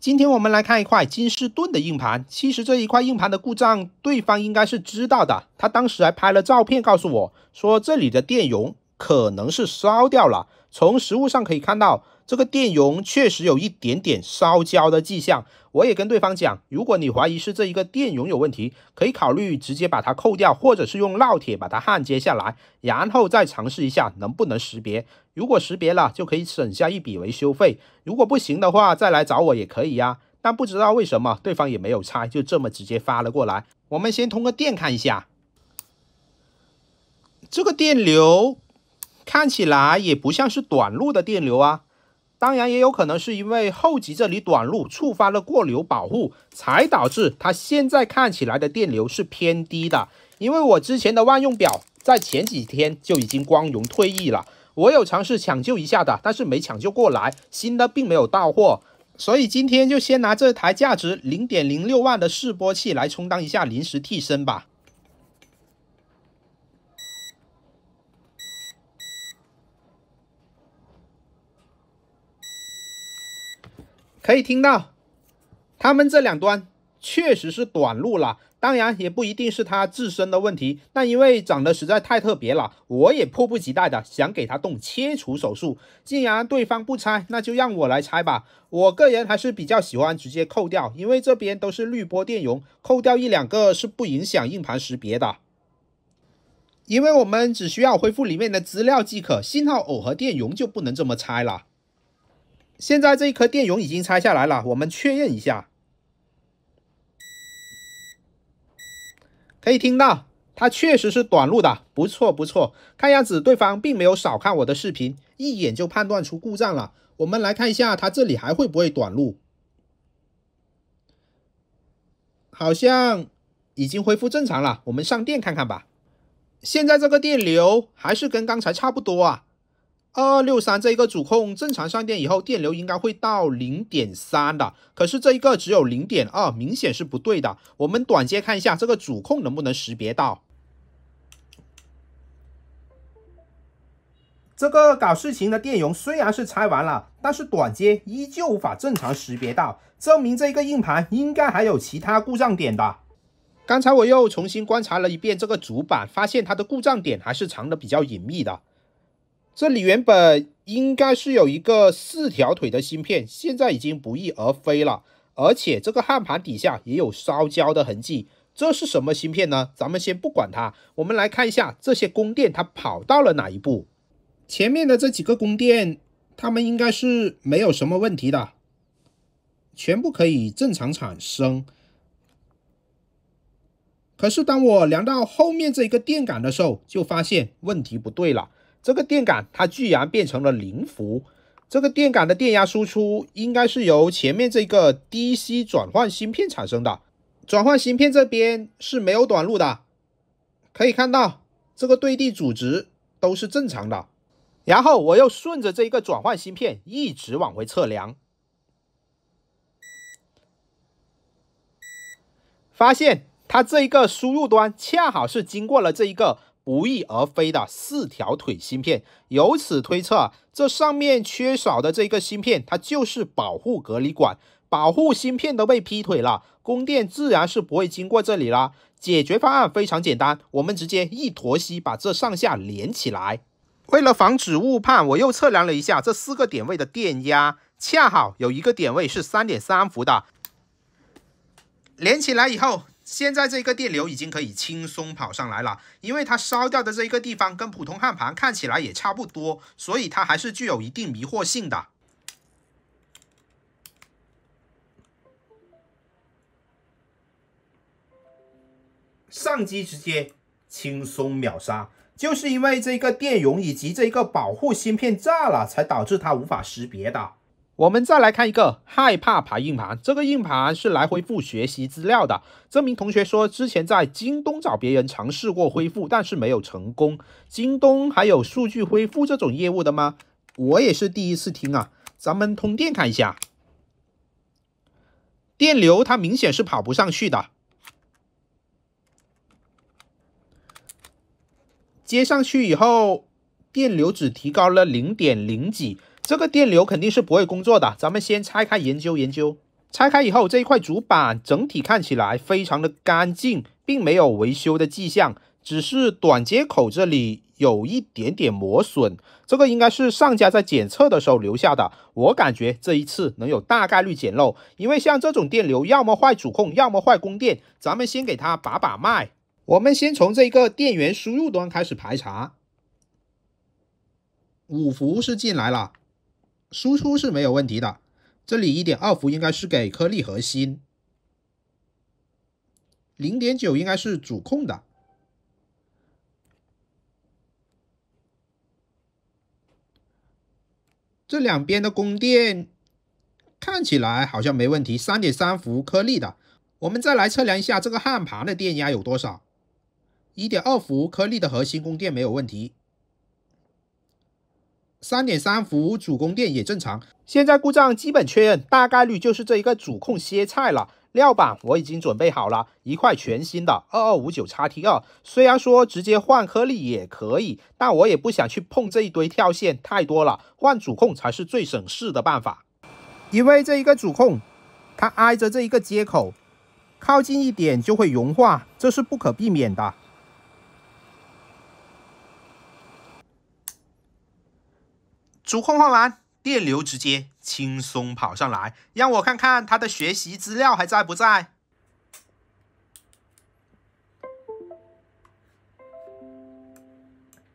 今天我们来看一块金士顿的硬盘。其实这一块硬盘的故障，对方应该是知道的。他当时还拍了照片，告诉我，说这里的电容可能是烧掉了。从实物上可以看到。这个电容确实有一点点烧焦的迹象，我也跟对方讲，如果你怀疑是这一个电容有问题，可以考虑直接把它扣掉，或者是用烙铁把它焊接下来，然后再尝试一下能不能识别。如果识别了，就可以省下一笔维修费；如果不行的话，再来找我也可以呀。但不知道为什么，对方也没有拆，就这么直接发了过来。我们先通个电看一下，这个电流看起来也不像是短路的电流啊。当然也有可能是因为后级这里短路触发了过流保护，才导致它现在看起来的电流是偏低的。因为我之前的万用表在前几天就已经光荣退役了，我有尝试抢救一下的，但是没抢救过来。新的并没有到货，所以今天就先拿这台价值零点零六万的示波器来充当一下临时替身吧。可以听到，他们这两端确实是短路了，当然也不一定是它自身的问题，但因为长得实在太特别了，我也迫不及待的想给它动切除手术。既然对方不拆，那就让我来拆吧。我个人还是比较喜欢直接扣掉，因为这边都是滤波电容，扣掉一两个是不影响硬盘识别的，因为我们只需要恢复里面的资料即可。信号耦合电容就不能这么拆了。现在这一颗电容已经拆下来了，我们确认一下，可以听到它确实是短路的，不错不错，看样子对方并没有少看我的视频，一眼就判断出故障了。我们来看一下，它这里还会不会短路？好像已经恢复正常了，我们上电看看吧。现在这个电流还是跟刚才差不多啊。二二六三这一个主控正常上电以后，电流应该会到零点三的，可是这一个只有零点二，明显是不对的。我们短接看一下，这个主控能不能识别到？这个搞事情的电容虽然是拆完了，但是短接依旧无法正常识别到，证明这个硬盘应该还有其他故障点的。刚才我又重新观察了一遍这个主板，发现它的故障点还是藏的比较隐秘的。这里原本应该是有一个四条腿的芯片，现在已经不翼而飞了，而且这个焊盘底下也有烧焦的痕迹。这是什么芯片呢？咱们先不管它，我们来看一下这些供电它跑到了哪一步。前面的这几个供电，它们应该是没有什么问题的，全部可以正常产生。可是当我量到后面这一个电感的时候，就发现问题不对了。这个电感它居然变成了零伏，这个电感的电压输出应该是由前面这个 D C 转换芯片产生的，转换芯片这边是没有短路的，可以看到这个对地阻值都是正常的，然后我又顺着这一个转换芯片一直往回测量，发现它这一个输入端恰好是经过了这一个。不翼而飞的四条腿芯片，由此推测，这上面缺少的这个芯片，它就是保护隔离管，保护芯片都被劈腿了，供电自然是不会经过这里了。解决方案非常简单，我们直接一坨锡把这上下连起来。为了防止误判，我又测量了一下这四个点位的电压，恰好有一个点位是三点三伏的，连起来以后。现在这个电流已经可以轻松跑上来了，因为它烧掉的这一个地方跟普通焊盘看起来也差不多，所以它还是具有一定迷惑性的。上机直接轻松秒杀，就是因为这个电容以及这个保护芯片炸了，才导致它无法识别的。我们再来看一个害怕爬硬盘，这个硬盘是来恢复学习资料的。这名同学说，之前在京东找别人尝试过恢复，但是没有成功。京东还有数据恢复这种业务的吗？我也是第一次听啊。咱们通电看一下，电流它明显是跑不上去的。接上去以后，电流只提高了零点零几。这个电流肯定是不会工作的。咱们先拆开研究研究。拆开以后，这一块主板整体看起来非常的干净，并没有维修的迹象，只是短接口这里有一点点磨损。这个应该是上家在检测的时候留下的。我感觉这一次能有大概率捡漏，因为像这种电流，要么坏主控，要么坏供电。咱们先给它把把脉。我们先从这个电源输入端开始排查，五伏是进来了。输出是没有问题的，这里一点二伏应该是给颗粒核心，零点九应该是主控的。这两边的供电看起来好像没问题，三点三伏颗粒的。我们再来测量一下这个焊盘的电压有多少，一点二伏颗粒的核心供电没有问题。三点三伏主供电也正常，现在故障基本确认，大概率就是这一个主控歇菜了。料板我已经准备好了，一块全新的二二五九叉 T 二。虽然说直接换颗粒也可以，但我也不想去碰这一堆跳线太多了，换主控才是最省事的办法。因为这一个主控，它挨着这一个接口，靠近一点就会融化，这是不可避免的。主控换完，电流直接轻松跑上来，让我看看他的学习资料还在不在。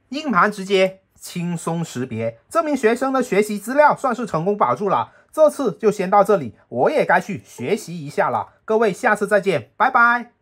硬盘直接轻松识别，这名学生的学习资料算是成功保住了。这次就先到这里，我也该去学习一下了。各位，下次再见，拜拜。